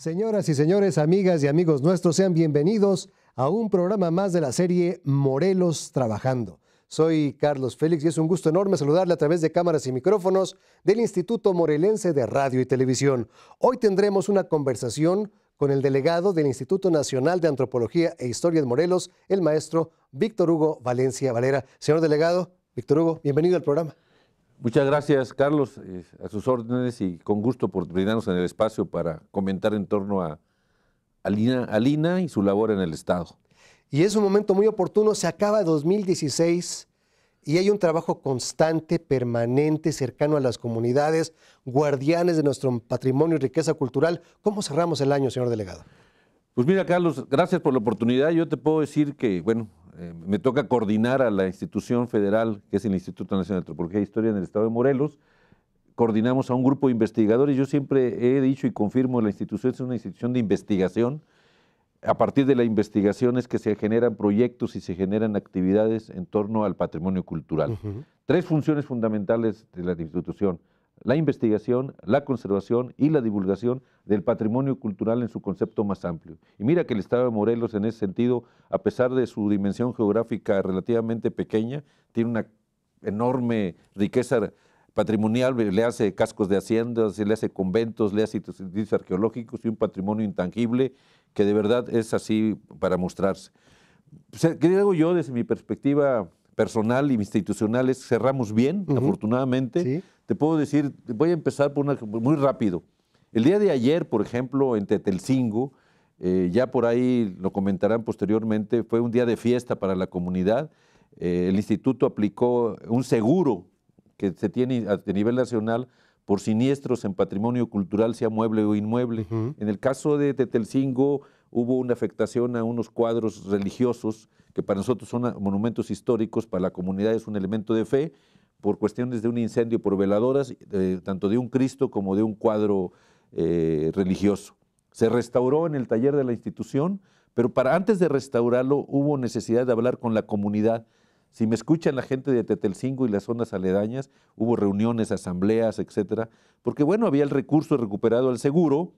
Señoras y señores, amigas y amigos nuestros, sean bienvenidos a un programa más de la serie Morelos Trabajando. Soy Carlos Félix y es un gusto enorme saludarle a través de cámaras y micrófonos del Instituto Morelense de Radio y Televisión. Hoy tendremos una conversación con el delegado del Instituto Nacional de Antropología e Historia de Morelos, el maestro Víctor Hugo Valencia Valera. Señor delegado, Víctor Hugo, bienvenido al programa. Muchas gracias, Carlos, eh, a sus órdenes y con gusto por brindarnos en el espacio para comentar en torno a, Alina y su labor en el Estado. Y es un momento muy oportuno, se acaba 2016 y hay un trabajo constante, permanente, cercano a las comunidades, guardianes de nuestro patrimonio y riqueza cultural. ¿Cómo cerramos el año, señor delegado? Pues mira, Carlos, gracias por la oportunidad. Yo te puedo decir que, bueno, eh, me toca coordinar a la institución federal, que es el Instituto Nacional de Antropología e Historia en el Estado de Morelos. Coordinamos a un grupo de investigadores. Yo siempre he dicho y confirmo, la institución es una institución de investigación. A partir de investigación investigaciones que se generan proyectos y se generan actividades en torno al patrimonio cultural. Tres funciones fundamentales de la institución la investigación, la conservación y la divulgación del patrimonio cultural en su concepto más amplio. Y mira que el Estado de Morelos en ese sentido, a pesar de su dimensión geográfica relativamente pequeña, tiene una enorme riqueza patrimonial, le hace cascos de haciendas, le hace conventos, le hace sitios arqueológicos y un patrimonio intangible que de verdad es así para mostrarse. Pues, eh, ¿Qué digo yo, desde mi perspectiva personal y institucionales cerramos bien, afortunadamente. Te puedo decir, voy a empezar por una, muy rápido. El día de ayer, por ejemplo, en Tetelcingo, eh, ya por ahí lo comentarán posteriormente, fue un día de fiesta para la comunidad. Eh, el instituto aplicó un seguro que se tiene a, nivel nacional por siniestros en patrimonio cultural, sea mueble o inmueble. En el caso de Tetelcingo, hubo una afectación a unos cuadros religiosos que para nosotros son monumentos históricos, para la comunidad es un elemento de fe, por cuestiones de un incendio por veladoras, tanto de un Cristo como de un cuadro eh, religioso. Se restauró en el taller de la institución, pero para antes de restaurarlo hubo necesidad de hablar con la comunidad. Si me escuchan la gente de Tetelcingo y las zonas aledañas, hubo reuniones, asambleas, etcétera, porque bueno, había el recurso recuperado al seguro,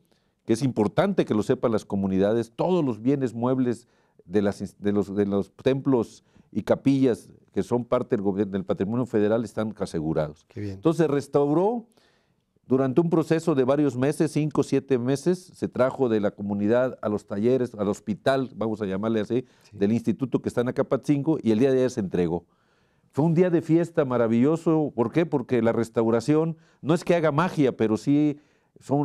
que es importante que lo sepan las comunidades, todos los bienes muebles de, las, de, los, templos y capillas que son parte del, patrimonio federal están asegurados. Qué bien. Entonces restauró durante un proceso de varios meses, cinco, siete meses, se trajo de la comunidad a los talleres, al hospital, vamos a llamarle así, del instituto que está en Acapatzingo, y el día de ayer se entregó. Fue un día de fiesta maravilloso, ¿por qué? Porque la restauración no es que haga magia, pero sí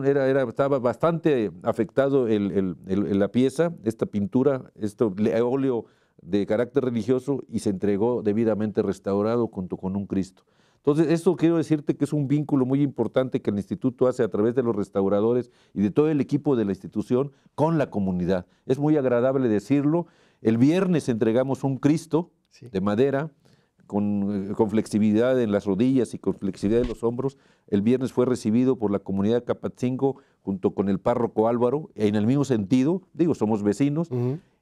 era, estaba bastante afectado la pieza, esta pintura, este óleo de carácter religioso y se entregó debidamente restaurado junto con un Cristo. Entonces, esto quiero decirte que es un vínculo muy importante que el instituto hace a través de los restauradores y de todo el equipo de la institución con la comunidad. Es muy agradable decirlo. El viernes entregamos un Cristo de madera, eh, con, flexibilidad en las rodillas y con flexibilidad en los hombros. El viernes fue recibido por la comunidad Capatzingo junto con el párroco Álvaro, en el mismo sentido, digo, somos vecinos.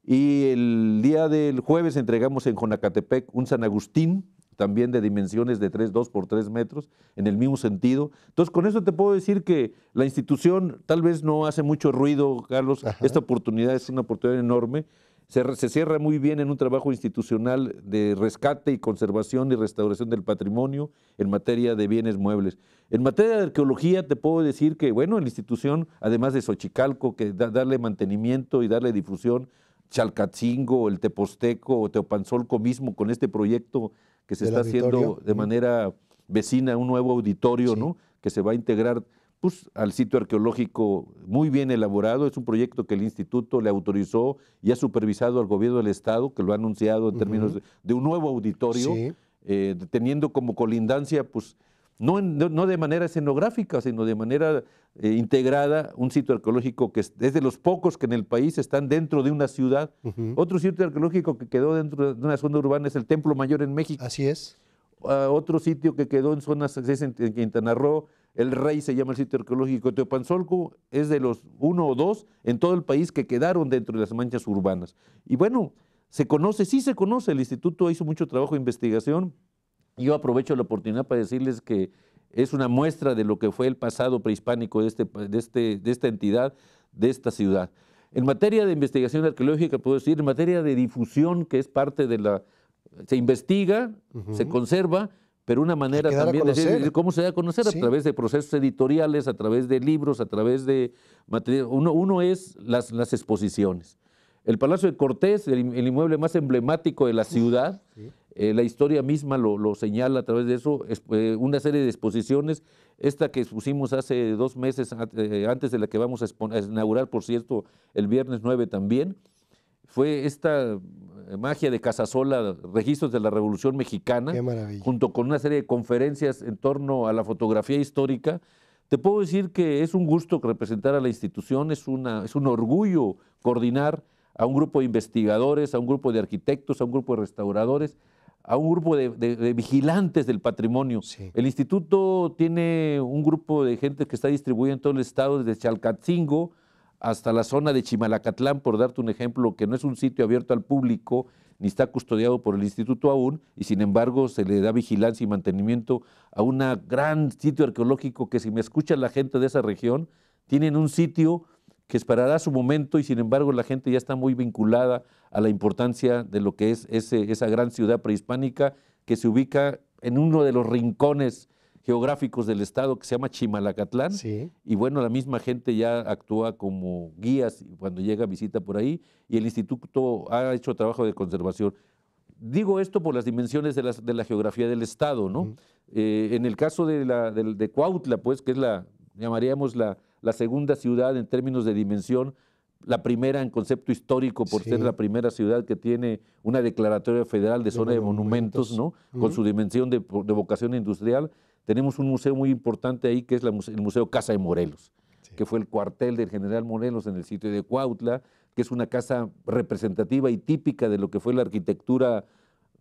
Y el día del jueves entregamos en Jonacatepec un San Agustín, también de dimensiones de 3, 2 por 3 metros, en el mismo sentido. Entonces, con eso te puedo decir que la institución tal vez no hace mucho ruido, Carlos. Esta oportunidad es una oportunidad enorme se, se, cierra muy bien en un trabajo institucional de rescate y conservación y restauración del patrimonio en materia de bienes muebles. En materia de arqueología te puedo decir que, bueno, la institución, además de Xochicalco, que darle mantenimiento y darle difusión, Chalcatzingo, el Teposteco, o Teopanzolco mismo, con este proyecto que se está haciendo de manera vecina, un nuevo auditorio, ¿no? que se va a integrar pues, al sitio arqueológico muy bien elaborado. Es un proyecto que el instituto le autorizó y ha supervisado al gobierno del Estado, que lo ha anunciado en términos de, un nuevo auditorio, eh, teniendo como colindancia, pues, no, no, de manera escenográfica, sino de manera eh, integrada, un sitio arqueológico que es de los pocos que en el país están dentro de una ciudad. Otro sitio arqueológico que quedó dentro de una zona urbana es el Templo Mayor en México. Así es otro sitio que quedó en zonas, en, Quintana Roo, el Rey se llama el sitio arqueológico Teopanzolco, es de los uno o dos en todo el país que quedaron dentro de las manchas urbanas. Y bueno, se conoce, sí se conoce, el instituto hizo mucho trabajo de investigación. Yo aprovecho la oportunidad para decirles que es una muestra de lo que fue el pasado prehispánico de, este, de, este, de esta entidad, de esta ciudad. En materia de investigación arqueológica, puedo decir, en materia de difusión, que es parte de la, se investiga, se conserva, pero una manera también de decir cómo se da a conocer a través de procesos editoriales, a través de libros, a través de material. Uno, es las, las exposiciones. El Palacio de Cortés, el, inmueble más emblemático de la ciudad, eh, la historia misma lo, señala a través de eso, eh, una serie de exposiciones, esta que expusimos hace dos meses, eh, antes de la que vamos a, a, inaugurar, por cierto, el viernes 9 también, fue esta eh, magia de Casasola, Registros de la Revolución Mexicana, junto con una serie de conferencias en torno a la fotografía histórica. Te puedo decir que es un gusto representar a la institución, es, un orgullo coordinar a un grupo de investigadores, a un grupo de arquitectos, a un grupo de restauradores, a un grupo de, vigilantes del patrimonio. El instituto tiene un grupo de gente que está distribuido en todo el estado, desde Chalcatzingo, hasta la zona de Chimalacatlán, por darte un ejemplo, que no es un sitio abierto al público, ni está custodiado por el instituto aún, y sin embargo se le da vigilancia y mantenimiento a un gran sitio arqueológico que si me escucha la gente de esa región, tienen un sitio que esperará su momento y sin embargo la gente ya está muy vinculada a la importancia de lo que es esa gran ciudad prehispánica que se ubica en uno de los rincones geográficos del estado que se llama Chimalacatlán. Y bueno, la misma gente ya actúa como guías cuando llega a visita por ahí y el instituto ha hecho trabajo de conservación. Digo esto por las dimensiones de la, geografía del estado, ¿no? Eh, en el caso de, la, Cuautla, pues, que es la, llamaríamos la, segunda ciudad en términos de dimensión, la primera en concepto histórico por ser la primera ciudad que tiene una declaratoria federal de, zona de monumentos, ¿no? Con su dimensión de, vocación industrial tenemos un museo muy importante ahí que es el Museo Casa de Morelos, que fue el cuartel del general Morelos en el sitio de Cuautla, que es una casa representativa y típica de lo que fue la arquitectura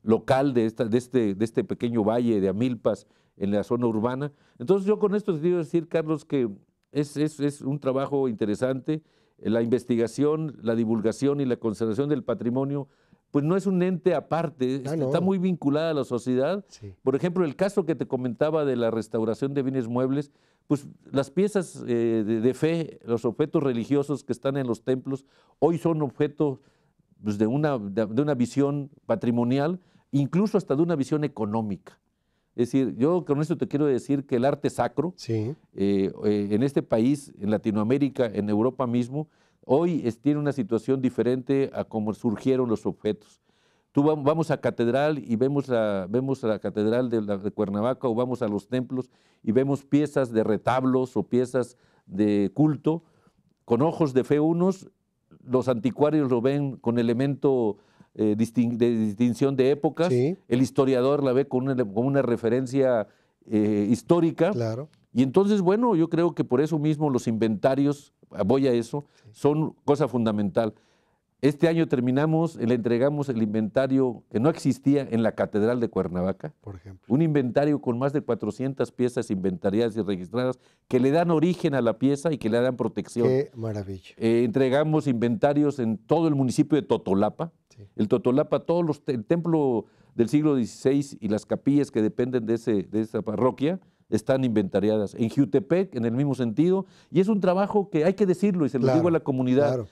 local de, esta, de, este, de este pequeño valle de Amilpas en la zona urbana. Entonces yo con esto te quiero decir, Carlos, que es, es un trabajo interesante. Eh, la investigación, la divulgación y la conservación del patrimonio pues no es un ente aparte, ah, este, está muy vinculada a la sociedad. Por ejemplo, el caso que te comentaba de la restauración de bienes muebles, pues las piezas eh, de, fe, los objetos religiosos que están en los templos, hoy son objetos pues, de, una, visión patrimonial, incluso hasta de una visión económica. Es decir, yo con esto te quiero decir que el arte sacro, eh, eh, en este país, en Latinoamérica, en Europa mismo, Hoy es, tiene una situación diferente a cómo surgieron los objetos. Tú vamos a catedral y vemos la, vemos la catedral de, la, Cuernavaca o vamos a los templos y vemos piezas de retablos o piezas de culto con ojos de fe unos, los anticuarios lo ven con elemento eh, de distinción de épocas, el historiador la ve con una, referencia eh, histórica. Claro. Y entonces, bueno, yo creo que por eso mismo los inventarios, ah, voy a eso, son cosa fundamental. Este año terminamos, eh, le entregamos el inventario que no existía en la Catedral de Cuernavaca. Por ejemplo. Un inventario con más de 400 piezas inventariadas y registradas que le dan origen a la pieza y que le dan protección. Qué maravilla. Eh, entregamos inventarios en todo el municipio de Totolapa. El Totolapa, todos el templo del siglo XVI y las capillas que dependen de, ese, de esa parroquia están inventariadas. En Jutepec, en el mismo sentido, y es un trabajo que hay que decirlo y se lo digo a la comunidad.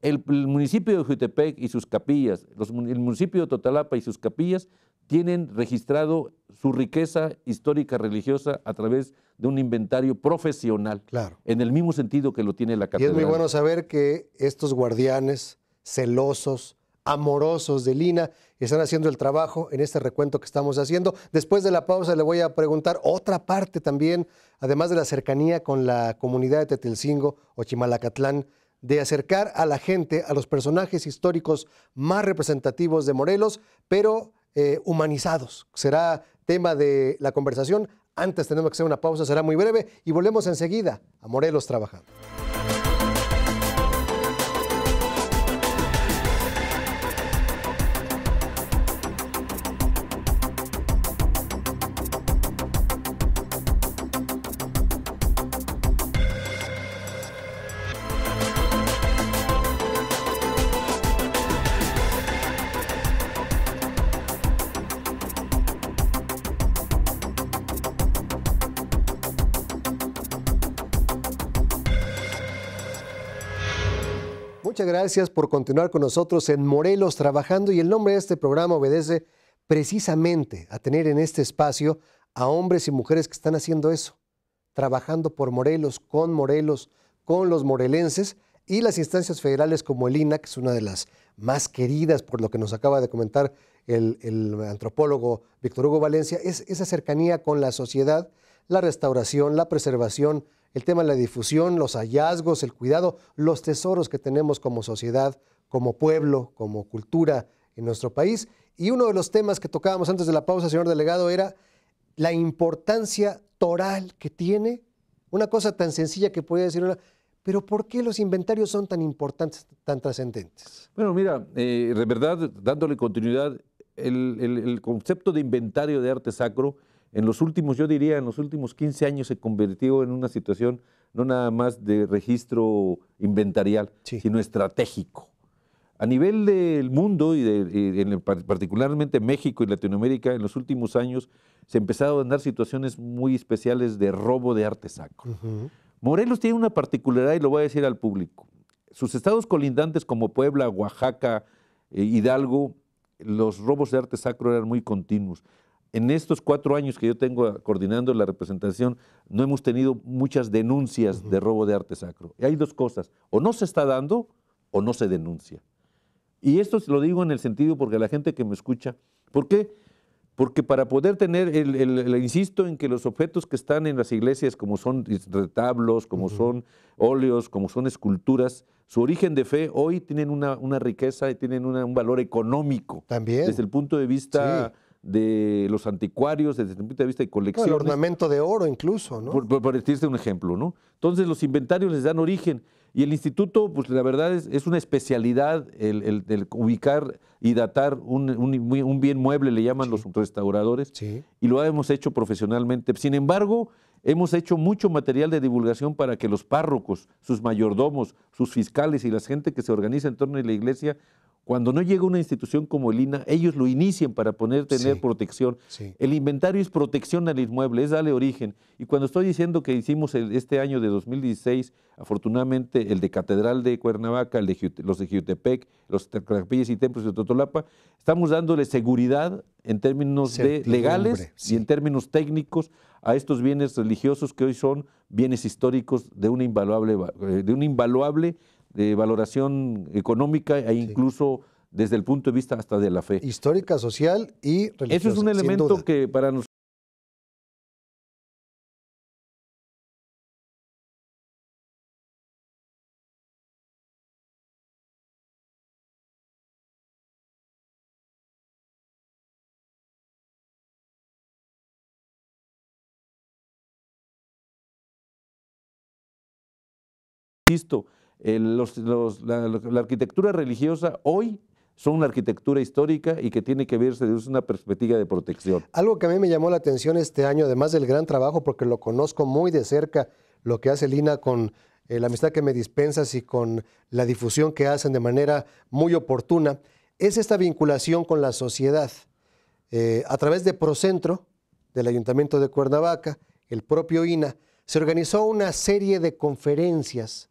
El, municipio de Jutepec y sus capillas, el municipio de Totalapa y sus capillas tienen registrado su riqueza histórica religiosa a través de un inventario profesional, claro. en el mismo sentido que lo tiene la catedral. Y es muy bueno saber que estos guardianes celosos, amorosos de Lina están haciendo el trabajo en este recuento que estamos haciendo. Después de la pausa le voy a preguntar otra parte también, además de la cercanía con la comunidad de Tetelcingo o Chimalacatlán, de acercar a la gente a los personajes históricos más representativos de Morelos, pero eh, humanizados. Será tema de la conversación. Antes tenemos que hacer una pausa, será muy breve y volvemos enseguida a Morelos trabajando. Muchas gracias por continuar con nosotros en Morelos trabajando y el nombre de este programa obedece precisamente a tener en este espacio a hombres y mujeres que están haciendo eso, trabajando por Morelos, con Morelos, con los morelenses y las instancias federales como el INA, que es una de las más queridas por lo que nos acaba de comentar el, antropólogo Víctor Hugo Valencia, es esa cercanía con la sociedad la restauración, la preservación, el tema de la difusión, los hallazgos, el cuidado, los tesoros que tenemos como sociedad, como pueblo, como cultura en nuestro país. Y uno de los temas que tocábamos antes de la pausa, señor delegado, era la importancia toral que tiene una cosa tan sencilla que podía decir una, pero ¿por qué los inventarios son tan importantes, tan trascendentes? Bueno, mira, eh, de verdad, dándole continuidad, el, concepto de inventario de arte sacro en los últimos, yo diría, en los últimos 15 años se convirtió en una situación no nada más de registro inventarial, sino estratégico. A nivel del mundo y, particularmente México y Latinoamérica, en los últimos años se han empezado a dar situaciones muy especiales de robo de arte sacro. Morelos tiene una particularidad y lo voy a decir al público. Sus estados colindantes como Puebla, Oaxaca, eh, Hidalgo, los robos de arte sacro eran muy continuos en estos cuatro años que yo tengo coordinando la representación, no hemos tenido muchas denuncias de robo de arte sacro. hay dos cosas, o no se está dando o no se denuncia. Y esto lo digo en el sentido porque la gente que me escucha, ¿por qué? Porque para poder tener, el, insisto en que los objetos que están en las iglesias, como son retablos, como son óleos, como son esculturas, su origen de fe hoy tienen una, riqueza y tienen un valor económico. También. Desde el punto de vista de los anticuarios desde el punto de vista de colección. el ornamento de oro incluso, ¿no? Por, decirte un ejemplo, ¿no? Entonces los inventarios les dan origen. Y el instituto, pues la verdad es, una especialidad el, ubicar y datar un, bien mueble, le llaman los restauradores, sí. y lo hemos hecho profesionalmente. Sin embargo, hemos hecho mucho material de divulgación para que los párrocos, sus mayordomos, sus fiscales y la gente que se organiza en torno a la iglesia cuando no llega una institución como el INA, ellos lo inician para poner, tener protección. El inventario es protección al inmueble, es darle origen. Y cuando estoy diciendo que hicimos este año de 2016, afortunadamente, el de Catedral de Cuernavaca, el los de Jiutepec, los de y Templos de Totolapa, estamos dándole seguridad en términos legales y en términos técnicos a estos bienes religiosos que hoy son bienes históricos de una invaluable, eh, de un invaluable de valoración económica e incluso desde el punto de vista hasta de la fe. Histórica, social y religiosa. Eso es un elemento que para nosotros... Listo la, arquitectura religiosa hoy son una arquitectura histórica y que tiene que verse desde una perspectiva de protección. Algo que a mí me llamó la atención este año, además del gran trabajo, porque lo conozco muy de cerca, lo que hace Lina con eh, la amistad que me dispensas y con la difusión que hacen de manera muy oportuna, es esta vinculación con la sociedad. Eh, a través de Procentro, del Ayuntamiento de Cuernavaca, el propio INA, se organizó una serie de conferencias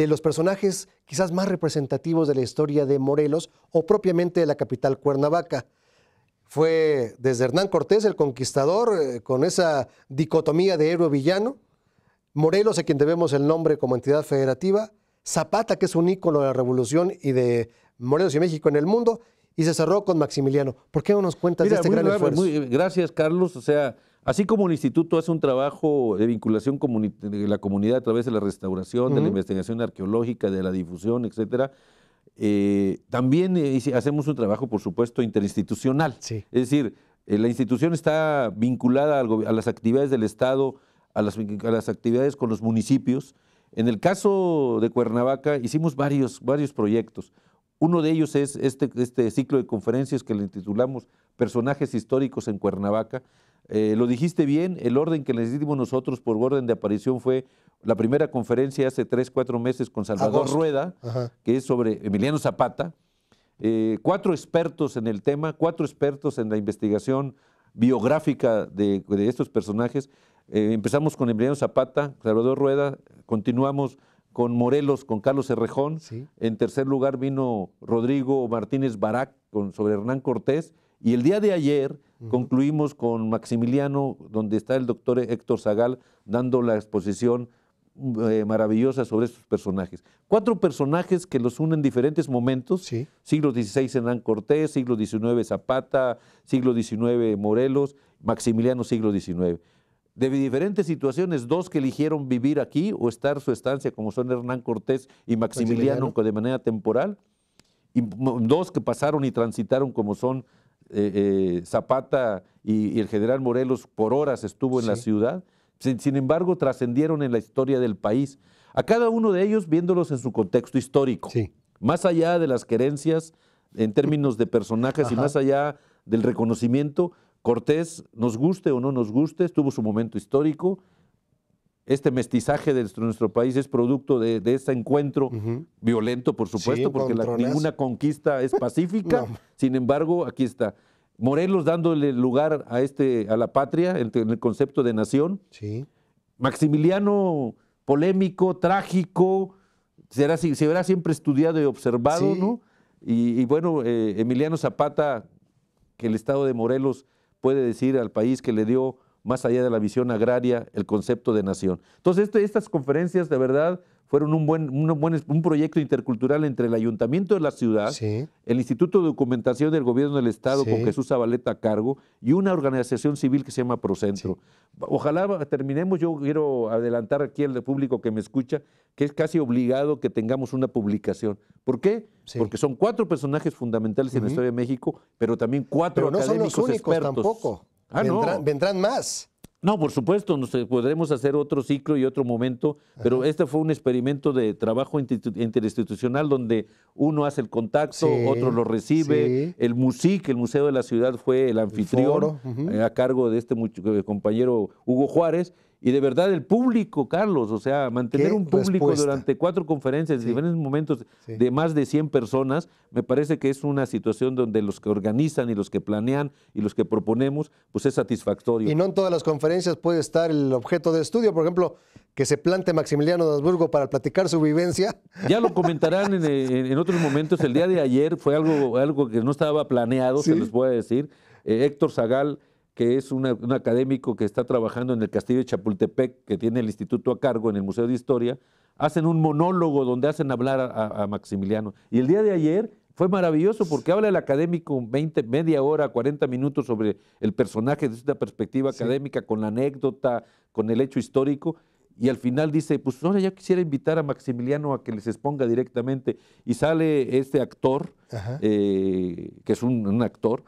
de los personajes quizás más representativos de la historia de Morelos o propiamente de la capital Cuernavaca. Fue desde Hernán Cortés, el conquistador, eh, con esa dicotomía de héroe-villano, Morelos, a quien debemos el nombre como entidad federativa, Zapata, que es un ícono de la revolución y de Morelos y México en el mundo, y se cerró con Maximiliano. ¿Por qué no nos cuentas de este gran esfuerzo? gracias, Carlos. O sea, Así como el instituto hace un trabajo de vinculación de la comunidad a través de la restauración, de la investigación arqueológica, de la difusión, etcétera, eh, también eh, hacemos un trabajo, por supuesto, interinstitucional. Es decir, eh, la institución está vinculada a las actividades del Estado, a las, actividades con los municipios. En el caso de Cuernavaca hicimos varios, proyectos. Uno de ellos es este, este ciclo de conferencias que le titulamos Personajes históricos en Cuernavaca, eh, lo dijiste bien, el orden que les dimos nosotros por orden de aparición fue la primera conferencia hace tres, cuatro meses con Salvador Rueda, que es sobre Emiliano Zapata. Eh, cuatro expertos en el tema, cuatro expertos en la investigación biográfica de, estos personajes. Eh, empezamos con Emiliano Zapata, Salvador Rueda, continuamos con Morelos, con Carlos Herrejón. En tercer lugar vino Rodrigo Martínez Barak con, sobre Hernán Cortés. Y el día de ayer concluimos con Maximiliano, donde está el doctor Héctor Zagal dando la exposición eh, maravillosa sobre estos personajes. Cuatro personajes que los unen en diferentes momentos. Siglo XVI Hernán Cortés, siglo XIX Zapata, siglo XIX Morelos, Maximiliano siglo XIX. De diferentes situaciones, dos que eligieron vivir aquí o estar su estancia, como son Hernán Cortés y Maximiliano, Maximiliano. de manera temporal, y dos que pasaron y transitaron, como son eh, eh, Zapata y, el general Morelos por horas estuvo en la ciudad, sin, embargo trascendieron en la historia del país, a cada uno de ellos viéndolos en su contexto histórico, más allá de las querencias en términos de personajes y más allá del reconocimiento, Cortés, nos guste o no nos guste, estuvo su momento histórico, este mestizaje de nuestro país es producto de, de ese encuentro violento, por supuesto, porque ninguna conquista es pacífica. Sin embargo, aquí está. Morelos dándole lugar a, este, a la patria, en el, concepto de nación. Maximiliano polémico, trágico, será, verá siempre estudiado y observado, Y, bueno, eh, Emiliano Zapata, que el Estado de Morelos puede decir al país que le dio más allá de la visión agraria, el concepto de nación. Entonces, este, estas conferencias de verdad fueron un buen, un buen, un proyecto intercultural entre el ayuntamiento de la ciudad, el Instituto de Documentación del Gobierno del Estado con Jesús Zabaleta a cargo y una organización civil que se llama Procentro. Ojalá terminemos, yo quiero adelantar aquí al público que me escucha, que es casi obligado que tengamos una publicación. ¿Por qué? Porque son cuatro personajes fundamentales en la historia de México, pero también cuatro no académicos expertos. Ah, vendrán, más. No, por supuesto, eh, podremos hacer otro ciclo y otro momento, pero este fue un experimento de trabajo interinstitucional donde uno hace el contacto, otro lo recibe. El MUSIC, el Museo de la Ciudad, fue el anfitrión eh, a cargo de este eh, compañero Hugo Juárez y de verdad el público, Carlos, o sea, mantener un público durante cuatro conferencias, en diferentes momentos de más de 100 personas, me parece que es una situación donde los que organizan y los que planean y los que proponemos, pues es satisfactorio. Y no en todas las conferencias puede estar el objeto de estudio, por ejemplo, que se plante Maximiliano de Habsburgo para platicar su vivencia. Ya lo comentarán en, otros momentos. El día de ayer fue algo, algo que no estaba planeado, se les voy a decir. Eh, Héctor Zagal que es un académico que está trabajando en el Castillo de Chapultepec, que tiene el instituto a cargo en el Museo de Historia, hacen un monólogo donde hacen hablar a, Maximiliano. Y el día de ayer fue maravilloso porque habla el académico media hora, 40 minutos sobre el personaje desde una perspectiva académica, con la anécdota, con el hecho histórico. Y al final dice, pues ahora ya quisiera invitar a Maximiliano a que les exponga directamente. Y sale este actor, eh, que es un actor,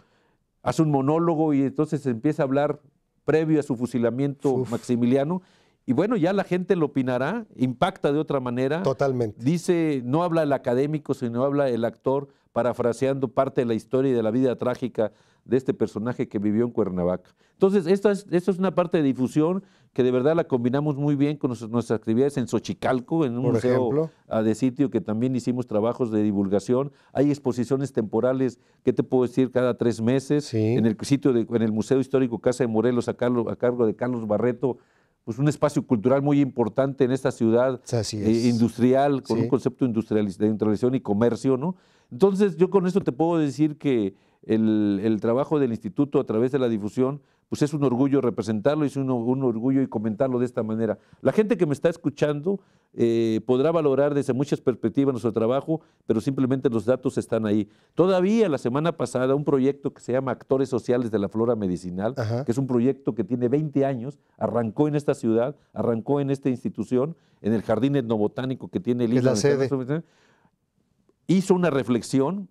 hace un monólogo y entonces empieza a hablar previo a su fusilamiento Maximiliano. Y bueno, ya la gente lo opinará, impacta de otra manera. Totalmente. Dice, no habla el académico, sino habla el actor, parafraseando parte de la historia y de la vida trágica de este personaje que vivió en Cuernavaca. Entonces, esta esta es una parte de difusión que de verdad la combinamos muy bien con nuestras actividades en Xochicalco, en un museo ah, de sitio que también hicimos trabajos de divulgación. Hay exposiciones temporales, ¿qué te puedo decir? Cada tres meses, en el sitio de, en el Museo Histórico Casa de Morelos a, a cargo de Carlos Barreto, pues un espacio cultural muy importante en esta ciudad eh, industrial, con un concepto de industrialización y comercio, ¿no? Entonces, yo con esto te puedo decir que el, el trabajo del instituto a través de la difusión pues es un orgullo representarlo, y es un, orgullo y comentarlo de esta manera. La gente que me está escuchando eh, podrá valorar desde muchas perspectivas nuestro trabajo, pero simplemente los datos están ahí. Todavía la semana pasada un proyecto que se llama Actores Sociales de la Flora Medicinal, que es un proyecto que tiene 20 años, arrancó en esta ciudad, arrancó en esta institución, en el Jardín Etnobotánico que tiene el... Es la sede hizo una reflexión.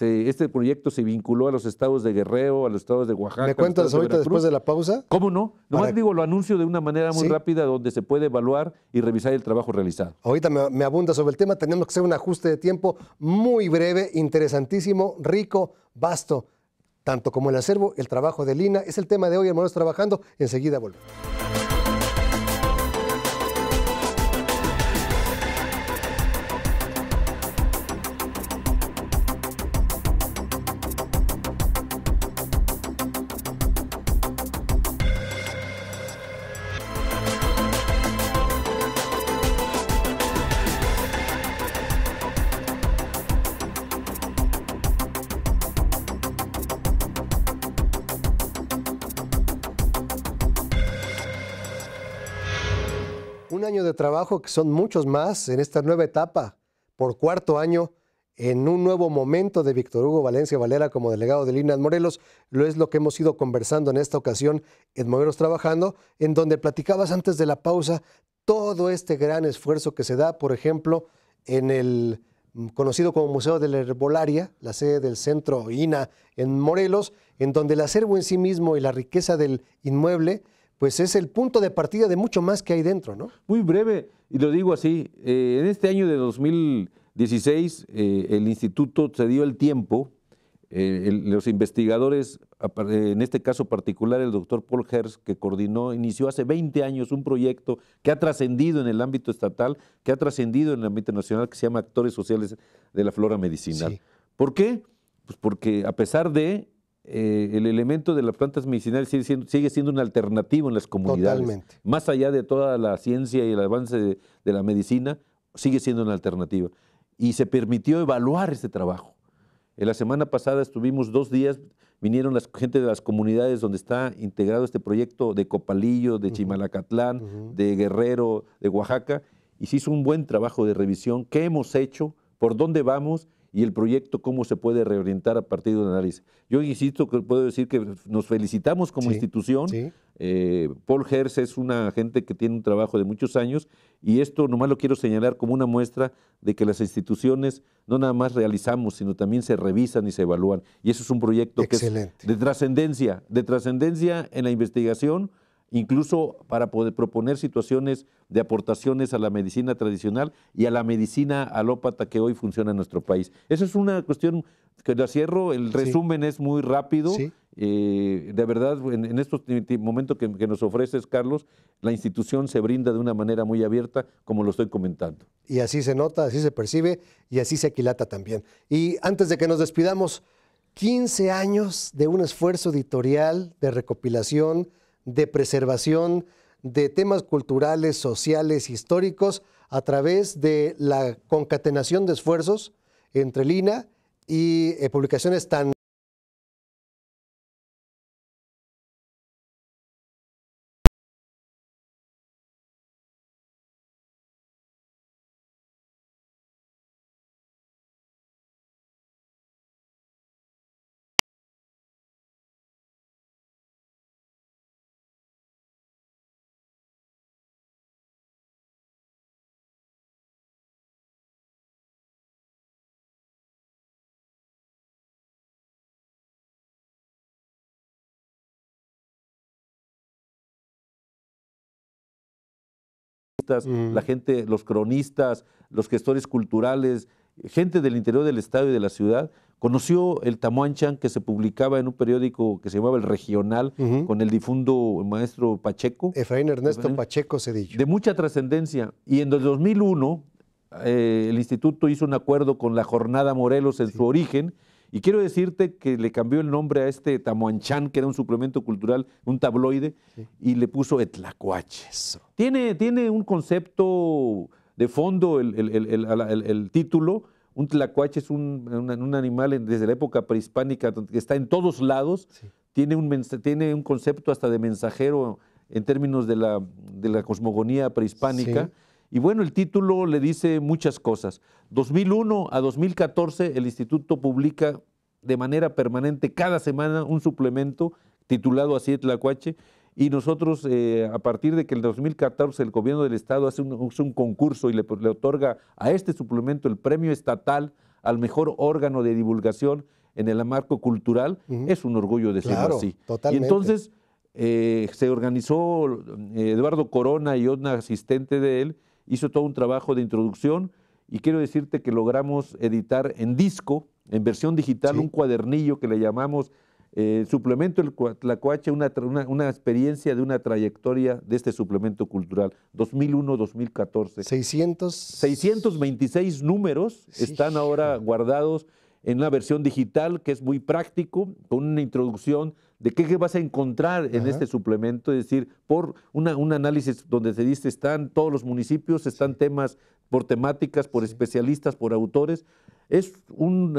este proyecto se vinculó a los estados de Guerrero, a los estados de Oaxaca. ¿Me cuentas ahorita después de la pausa? ¿Cómo no? Nomás digo, lo anuncio de una manera muy rápida donde se puede evaluar y revisar el trabajo realizado. Ahorita me, me abunda sobre el tema. Tenemos que hacer un ajuste de tiempo muy breve, interesantísimo, rico, vasto. Tanto como el acervo, el trabajo de Lina es el tema de hoy, hermanos, trabajando. Enseguida volvemos. que son muchos más en esta nueva etapa por cuarto año en un nuevo momento de Víctor Hugo Valencia Valera como delegado de en Morelos. Lo es lo que hemos ido conversando en esta ocasión en Morelos Trabajando, en donde platicabas antes de la pausa todo este gran esfuerzo que se da, por ejemplo, en el conocido como Museo de la Herbolaria, la sede del centro INA en Morelos, en donde el acervo en sí mismo y la riqueza del inmueble pues es el punto de partida de mucho más que hay dentro, ¿no? Muy breve, y lo digo así, eh, en este año de 2016 eh, el instituto se dio el tiempo, eh, los investigadores, en este caso particular el doctor Paul Herz, que coordinó, inició hace 20 años un proyecto que ha trascendido en el ámbito estatal, que ha trascendido en el ámbito nacional, que se llama Actores Sociales de la Flora Medicinal. ¿Por qué? Pues porque a pesar de eh, el elemento de las plantas medicinales sigue siendo, una alternativa en las comunidades. Totalmente. Más allá de toda la ciencia y el avance de, la medicina, sigue siendo una alternativa. Y se permitió evaluar ese trabajo. En eh, la semana pasada estuvimos dos días, vinieron las gente de las comunidades donde está integrado este proyecto de Copalillo, de Chimalacatlán, de Guerrero, de Oaxaca, y se hizo un buen trabajo de revisión, qué hemos hecho, por dónde vamos y el proyecto cómo se puede reorientar a partir de un análisis. Yo insisto que puedo decir que nos felicitamos como institución. Eh, Paul Herz es una gente que tiene un trabajo de muchos años y esto nomás lo quiero señalar como una muestra de que las instituciones no nada más realizamos, sino también se revisan y se evalúan. Y eso es un proyecto que es de trascendencia, de trascendencia en la investigación incluso para poder proponer situaciones de aportaciones a la medicina tradicional y a la medicina alópata que hoy funciona en nuestro país. Esa es una cuestión que la cierro, el resumen es muy rápido. Eh, de verdad, en, estos momentos que, que, nos ofreces, Carlos, la institución se brinda de una manera muy abierta, como lo estoy comentando. Y así se nota, así se percibe y así se aquilata también. Y antes de que nos despidamos, 15 años de un esfuerzo editorial, de recopilación, de preservación de temas culturales, sociales, históricos, a través de la concatenación de esfuerzos entre Lina y eh, publicaciones tan la gente, los cronistas, los gestores culturales, gente del interior del estado y de la ciudad, conoció el Tamuanchan que se publicaba en un periódico que se llamaba El Regional con el difundo maestro Pacheco. Efraín Ernesto Pacheco Cedillo. De mucha trascendencia. Y en el 2001 eh, el instituto hizo un acuerdo con la Jornada Morelos en su origen y quiero decirte que le cambió el nombre a este tamuanchán, que era un suplemento cultural, un tabloide, y le puso Etlacuaches. Tiene, tiene un concepto de fondo el, título. Un tlacuache es un, animal desde la época prehispánica que está en todos lados. Tiene, un, tiene un concepto hasta de mensajero en términos de la, de la cosmogonía prehispánica. Y bueno, el título le dice muchas cosas. 2001 a 2014 el instituto publica de manera permanente cada semana un suplemento titulado así Tlacuache y nosotros eh, a partir de que el 2014 el gobierno del estado hace un, concurso y le, otorga a este suplemento el premio estatal al mejor órgano de divulgación en el marco cultural, es un orgullo decirlo así. Y entonces eh, se organizó eh, Eduardo Corona y otra asistente de él, hizo todo un trabajo de introducción y quiero decirte que logramos editar en disco, en versión digital, un cuadernillo que le llamamos eh, suplemento la la una, una, experiencia de una trayectoria de este suplemento cultural, 2001-2014. 600... 626 números están ahora guardados en la versión digital que es muy práctico, con una introducción de qué, vas a encontrar en este suplemento, es decir, por un análisis donde se dice están todos los municipios, están temas por temáticas, por especialistas, por autores. Es un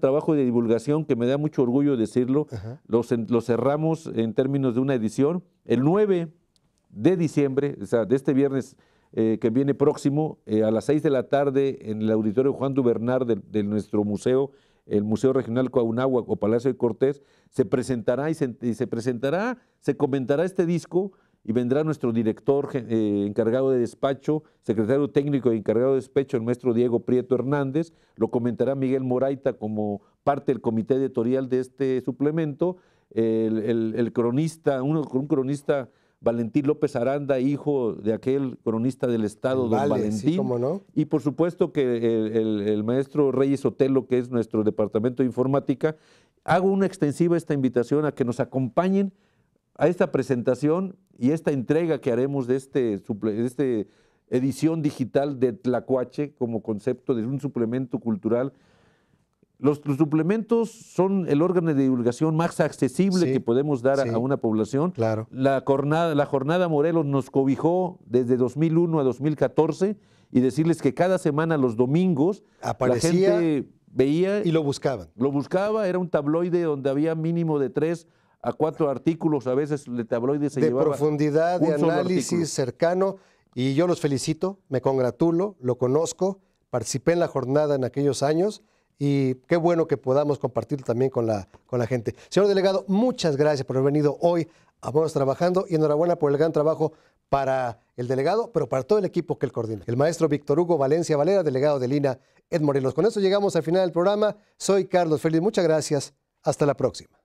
trabajo de divulgación que me da mucho orgullo decirlo. Lo cerramos en términos de una edición. El 9 de diciembre, o sea, de este viernes eh, que viene próximo, eh, a las 6 de la tarde en el auditorio Juan Du Bernard de nuestro museo el Museo Regional coahuila o Palacio de Cortés, se presentará y se, presentará, se comentará este disco y vendrá nuestro director eh, encargado de despacho, secretario técnico y encargado de despacho, el maestro Diego Prieto Hernández, lo comentará Miguel Moraita como parte del comité editorial de este suplemento, el, cronista, uno, un cronista Valentín López Aranda, hijo de aquel cronista del Estado, don Valentín. Y por supuesto que el, maestro Reyes Otelo, que es nuestro departamento de informática, hago una extensiva esta invitación a que nos acompañen a esta presentación y esta entrega que haremos de este, este edición digital de Tlacuache como concepto de un suplemento cultural los, suplementos son el órgano de divulgación más accesible que podemos dar a, una población. La, jornada, la jornada Morelos nos cobijó desde 2001 a 2014 y decirles que cada semana los domingos Aparecía la gente veía y lo buscaban. Lo buscaba, era un tabloide donde había mínimo de tres a cuatro artículos, a veces el tabloide se de profundidad, de análisis cercano y yo los felicito, me congratulo, lo conozco, participé en la jornada en aquellos años y qué bueno que podamos compartirlo también con la, con la gente. Señor delegado, muchas gracias por haber venido hoy a vos Trabajando y enhorabuena por el gran trabajo para el delegado, pero para todo el equipo que él coordina. El maestro Víctor Hugo Valencia Valera, delegado de Lina Ed Morelos. Con esto llegamos al final del programa. Soy Carlos Félix, muchas gracias. Hasta la próxima.